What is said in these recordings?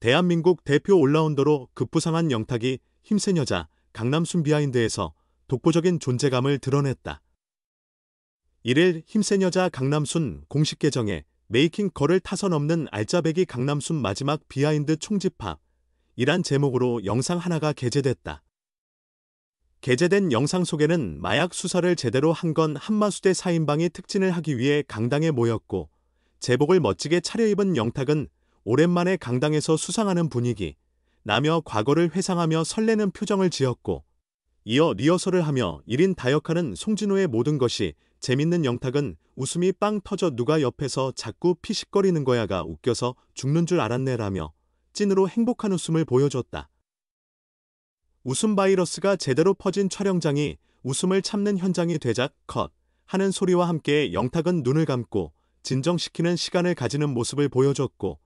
대한민국 대표 올라운더로 급부상한 영탁이 힘센 여자 강남순 비하인드에서 독보적인 존재감을 드러냈다. 1일 힘센 여자 강남순 공식 계정에 메이킹 거를 타선 없는 알짜배기 강남순 마지막 비하인드 총집합 이란 제목으로 영상 하나가 게재됐다. 게재된 영상 속에는 마약 수사를 제대로 한 건 한마수대 4인방이 특진을 하기 위해 강당에 모였고 제복을 멋지게 차려입은 영탁은 오랜만에 강당에서 수상하는 분위기 나며 과거를 회상하며 설레는 표정을 지었고 이어 리허설을 하며 1인 다역하는 송진호의 모든 것이 재밌는 영탁은 웃음이 빵 터져 누가 옆에서 자꾸 피식거리는 거야가 웃겨서 죽는 줄 알았네라며 찐으로 행복한 웃음을 보여줬다. 웃음 바이러스가 제대로 퍼진 촬영장이 웃음을 참는 현장이 되자 컷 하는 소리와 함께 영탁은 눈을 감고 진정시키는 시간을 가지는 모습을 보여줬고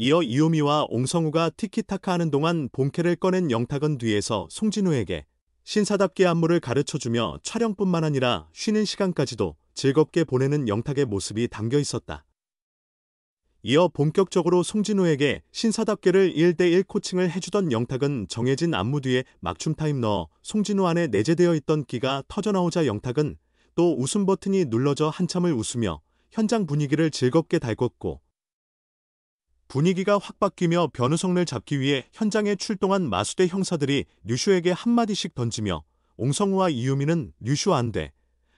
이어 이오미와 옹성우가 티키타카 하는 동안 본캐를 꺼낸 영탁은 뒤에서 송진우에게 신사답게 안무를 가르쳐주며 촬영뿐만 아니라 쉬는 시간까지도 즐겁게 보내는 영탁의 모습이 담겨 있었다. 이어 본격적으로 송진우에게 신사답게를 1대1 코칭을 해주던 영탁은 정해진 안무 뒤에 막춤 타임 넣어 송진우 안에 내재되어 있던 끼가 터져나오자 영탁은 또 웃음 버튼이 눌러져 한참을 웃으며 현장 분위기를 즐겁게 달궜고 분위기가 확 바뀌며 변우성을 잡기 위해 현장에 출동한 마수대 형사들이 류슈에게 한마디씩 던지며 옹성우와 이유미는 류슈 안돼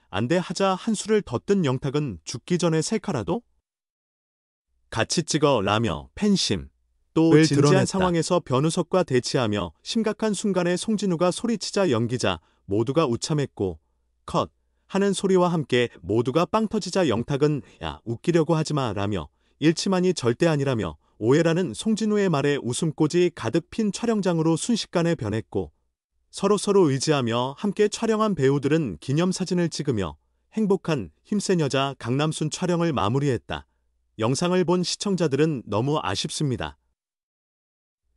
안 돼 하자 한 수를 덧든 영탁은 죽기 전에 셀카라도 같이 찍어 라며 팬심 또 진지한 드러냈다. 상황에서 변우석과 대치하며 심각한 순간에 송진우가 소리치자 연기자 모두가 우참했고 컷 하는 소리와 함께 모두가 빵 터지자 영탁은 야 웃기려고 하지마 라며 일치만이 절대 아니라며 오해라는 송진우의 말에 웃음꽃이 가득 핀 촬영장으로 순식간에 변했고 서로서로 의지하며 함께 촬영한 배우들은 기념사진을 찍으며 행복한 힘센 여자 강남순 촬영을 마무리했다. 영상을 본 시청자들은 너무 아쉽습니다.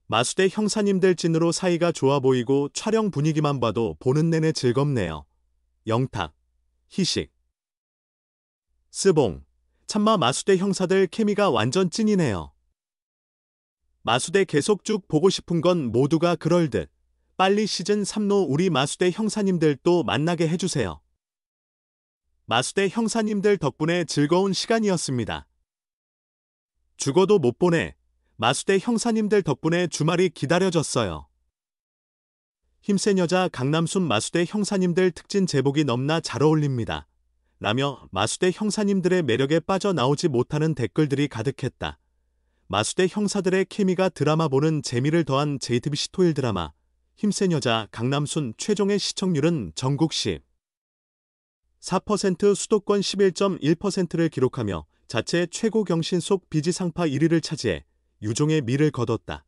마수대 형사님들 진으로 사이가 좋아 보이고 촬영 분위기만 봐도 보는 내내 즐겁네요. 영탁, 희식, 스봉 참마 마수대 형사들 케미가 완전 찐이네요. 마수대 계속 쭉 보고 싶은 건 모두가 그럴듯. 빨리 시즌 3로 우리 마수대 형사님들 도 만나게 해주세요. 마수대 형사님들 덕분에 즐거운 시간이었습니다. 죽어도 못 보내. 마수대 형사님들 덕분에 주말이 기다려졌어요. 힘센 여자 강남순 마수대 형사님들 특진 제복이 넘나 잘 어울립니다. 라며 마수대 형사님들의 매력에 빠져나오지 못하는 댓글들이 가득했다. 마수대 형사들의 케미가 드라마 보는 재미를 더한 JTBC 토일 드라마 힘센 여자 강남순 최종의 시청률은 전국 10. 4% 수도권 11.1%를 기록하며 자체 최고 경신 속 비지상파 1위를 차지해 유종의 미를 거뒀다.